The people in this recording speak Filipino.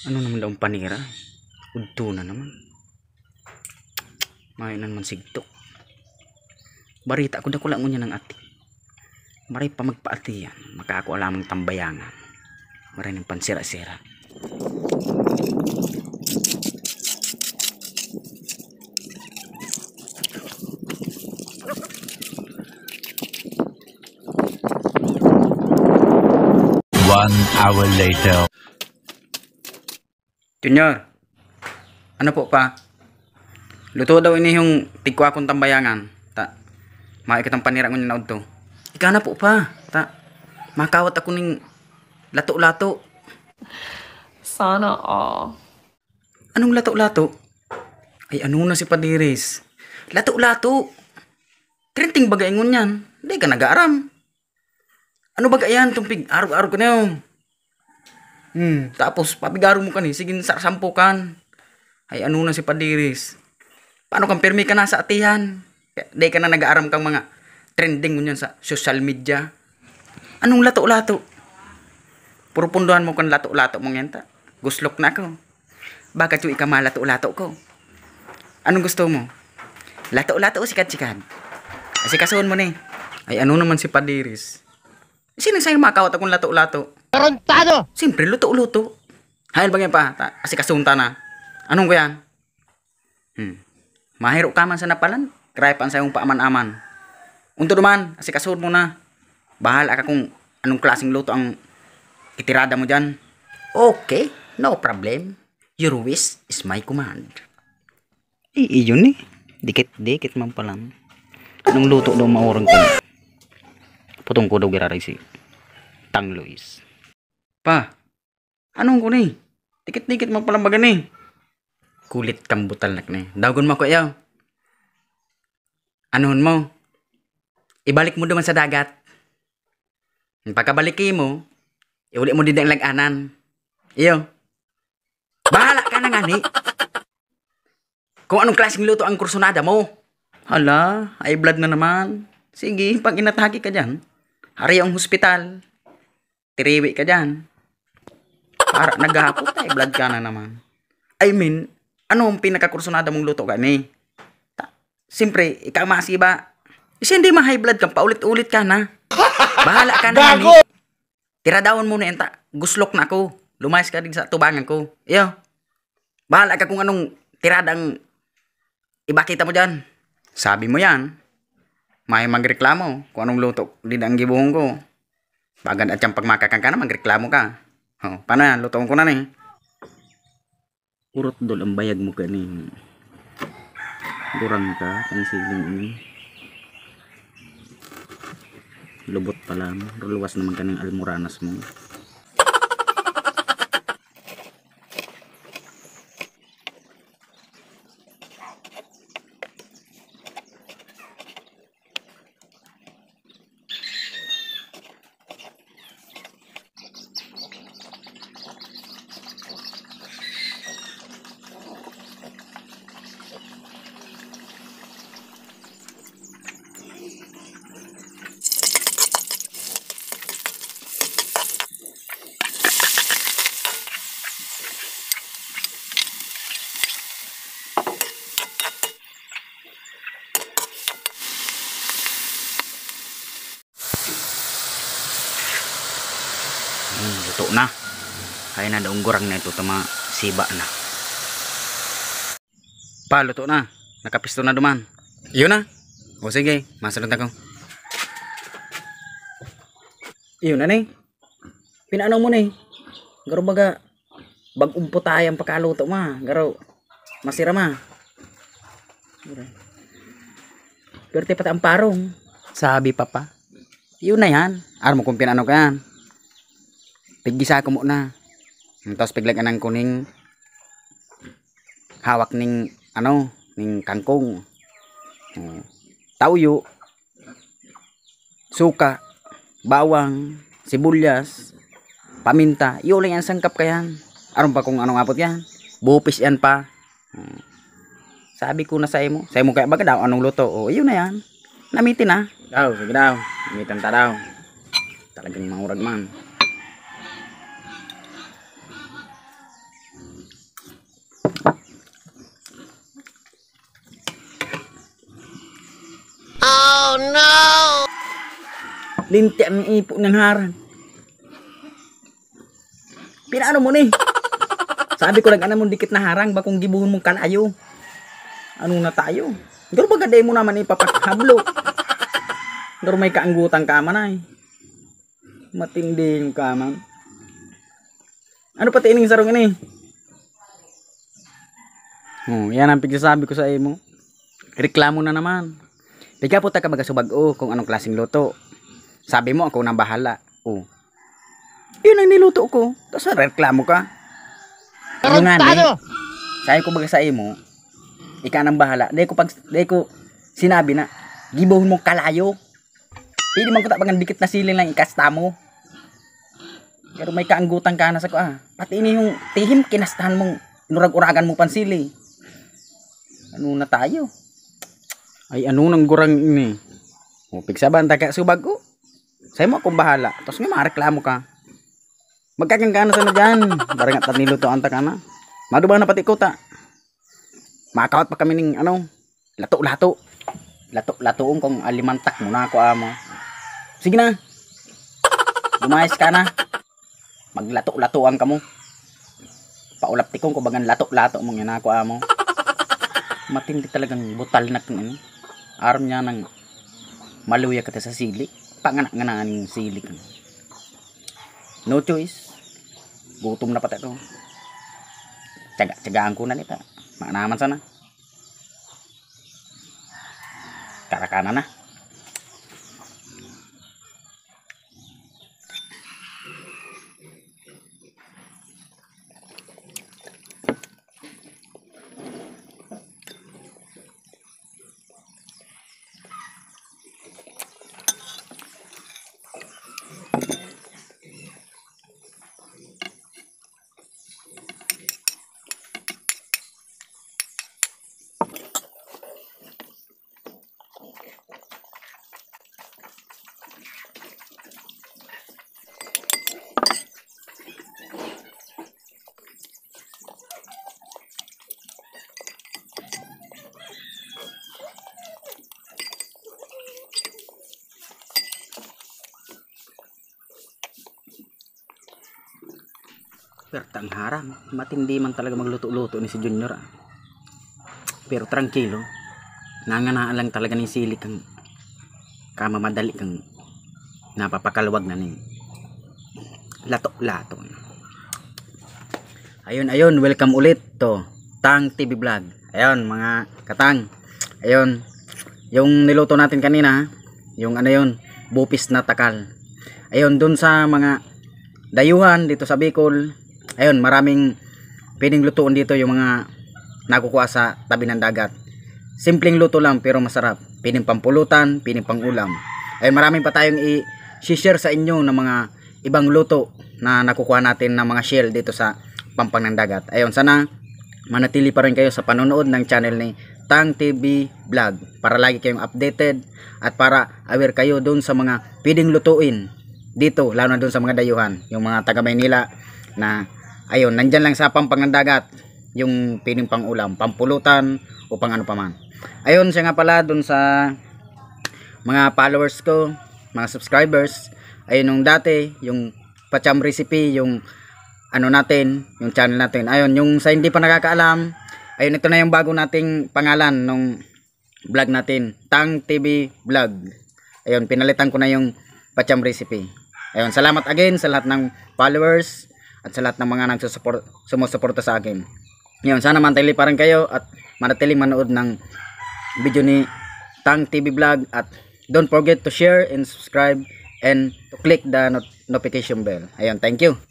Ano naman daw panira? Udto na naman. Mainan man sigtok. Barita ko dako lang unya ng ati. Maray pa magpaati yan. Makako alamang tambayangan. Maray ng pansira-sira. One hour later. Junior, ano po pa? Luto daw ini yung tigwa kong tambayangan. Ta, maikot ang panira ko ni naod to. Ika na po pa. Ta, makawat ako ning lato-lato. Sana all. Anong lato-lato? Ay ano na si Padiris? Lato-lato. Krinting bagaingon ngunyan. Hindi ka nag-aaram. Ano ba yan? Tumpig araw-araw ko na yun. Hmm, tapos papigaro mo kani, sige sarsampo kan. Ay ano na si Padiris. Paano kang pirmi ka na sa atihan? Day ka na nag-aaram kang mga trending mo sa social media. Anong lato-lato? Puro mo kan lato-lato mong yenta. Guslok na ako. Bakit yung ikamalato-lato lato ko? Anong gusto mo? Lato-lato o sikat-sikat? Kasi mo ni. Ay ano naman si Padiris. Sino sa'yo makakawat akong lato-lato? Tarantado! Siyempre, luto-luto. Hayal ba yan pa? Ta- Kasi kasunta na. Anong ko yan? Hmm. Mahiro ka man sa napalan. Krayapan sa iyong paaman-aman. Unto naman, kasi kasur mo na. Bahala ka kung anong klaseng luto ang itirada mo dyan. Okay, no problem. Your wish is my command. Eh, iyon eh. Dikit-dikit man pa lang. Anong luto daw maurang ko? Putong ko daw giraray si Tang Luis. Pa, anong kuni? Tikit-tikit mo palang bagan eh. Kulit kang butalnak na eh. Dagon mo ko iyaw. Anuhon mo? Ibalik mo duman sa dagat. Pagkabaliki mo, iuli mo din ang laganan. Iyo. Bahala ka na nga ni. Kung anong klaseng luto ang kursonada mo. Hala, ay blood na naman. Sige, pag inatake ka dyan, hari ang hospital. Tiriwi ka dyan. Para naghahapot tay vlog ka na naman. I mean, ano ang pinakakursunada mong luto gani? Ta Siyempre, ikaw masiba. Kasi hindi ma-high blood kang paulit-ulit ka na. Bahala ka na. Bago! Tiradawon muna yan, ta. Guslok na ako. Lumayas ka din sa tubangan ko. Iyo. Bahala ka kung anong tiradang ibakita mo dyan. Sabi mo yan. May magreklamo kung anong luto din ang gibuhong ko. Bagad at siyang pagmakakang ka na, magreklamo ka. Oh, paano yan? Lutoon ko na na eh. Urot dol ang bayag mo ganin. Durang ka, ang siling ini. Lubot pa lang. Ruluwas naman ka ng almoranas mo. Ayan, hmm, luto na. Kaya na daong gurang na ito. Tama, siba na. Pa, luto na. Nakapisto na duman. Yun na. O sige, masunod ako. Yun na ni. eh. Pinaano mo ni. Garo baga, bagumpo tayo ang pakaluto ma. Garo, masira ma. Pero tipat ang parong. Sabi papa. Yun na yan. Alam mo kung pinano ka yan piggisa ko muna tapos piglag anang kuning hawak ning ano ning kangkong hmm. tauyo suka bawang sibulyas paminta yun lang yan sangkap kayan aron pa kung anong apot yan bupis yan pa hmm. sabi ko na sa imo sa imo kaya baga daw anong luto oh, o yun na yan namitin na ah. daw sige daw namitan ta daw talagang maurag man no! Linti ang ipo ng haran. Pinaano mo ni? Sabi ko lang, ano mo dikit na harang, bakong gibuhon mong kalayo. Ano na tayo? Pero bagaday mo naman ipapakhablo. Pero may kaanggutan ka man ay. Matindi yung kaman. Ano pa tining sarong ini? Oh, yan ang pagsasabi ko sa imo. Reklamo na naman. Diga po ta ka magasubag o kung anong klaseng luto. Sabi mo ako nang bahala. O. Yun ang niluto ko. Tapos reklamo ka. Ano nga ni? Sabi ko baga sa imo, ika nang bahala. Dahil ko, pag, dahil ko sinabi na, Gibohon mo kalayo. Hindi man ko tapagan dikit na siling lang ikasta mo. Pero may kaanggutan ka na sa ko ah. Pati ini yung tihim kinastahan mong inurag-uragan mo pansili. Ano na tayo? Ay ano nang gurang ini? O pigsaban ta ka subag ko. Say mo akong bahala. Tapos nga mareklamo ka. Magkakang ka na sa nadyan. Barang at nilutoan ta ka na. Madubang na pati ko ta. Makakawat pa kami ning ano. Lato-lato. Lato-latoon kong alimantak mo na ako amo. Sige na. Lumayas ka na. Maglato-latoan ka mo. Paulap tikong ko bagan lato-lato mo nga na ako amo. Matindi talagang butal na kung ano. armnya nang malu ya sa silik pak nganak nganangan silik no choice gutom na pati ko Caga, angkunan ko na nita maknaman sana karakana na Pertang haram. Matindi man talaga magluto-luto ni si Junior. Ah. Pero tranquilo. Nanganaan lang talaga ni Sili kang kamamadali kang napapakalwag na ni lato-lato. Ayun, ayun. Welcome ulit to Tang TV Vlog. Ayun, mga katang. Ayun. Yung niluto natin kanina, yung ano yun, bupis na takal. Ayun, dun sa mga dayuhan dito sa Bicol, ayun maraming pwedeng lutuin dito yung mga nakukuha sa tabi ng dagat simpleng luto lang pero masarap pwedeng pampulutan, pwedeng pangulam ayun maraming pa tayong i-share sa inyo ng mga ibang luto na nakukuha natin ng mga shell dito sa pampang ng dagat ayun sana manatili pa rin kayo sa panonood ng channel ni Tang TV Vlog para lagi kayong updated at para aware kayo doon sa mga pwedeng lutuin dito lalo na doon sa mga dayuhan yung mga taga Maynila na ayun nandyan lang sa pampang ng dagat yung piling pang ulam pampulutan o pang ano paman ayun siya nga pala dun sa mga followers ko mga subscribers ayun nung dati yung pacham recipe yung ano natin yung channel natin ayun yung sa hindi pa nakakaalam ayun ito na yung bago nating pangalan nung vlog natin Tang TV Vlog ayun pinalitan ko na yung pacham recipe ayun salamat again sa lahat ng followers at sa lahat ng mga nagsusuport sumusuporta sa akin. Ngayon, sana manatili pa rin kayo at manatili manood ng video ni Tang TV Vlog at don't forget to share and subscribe and to click the not notification bell. Ayun, thank you.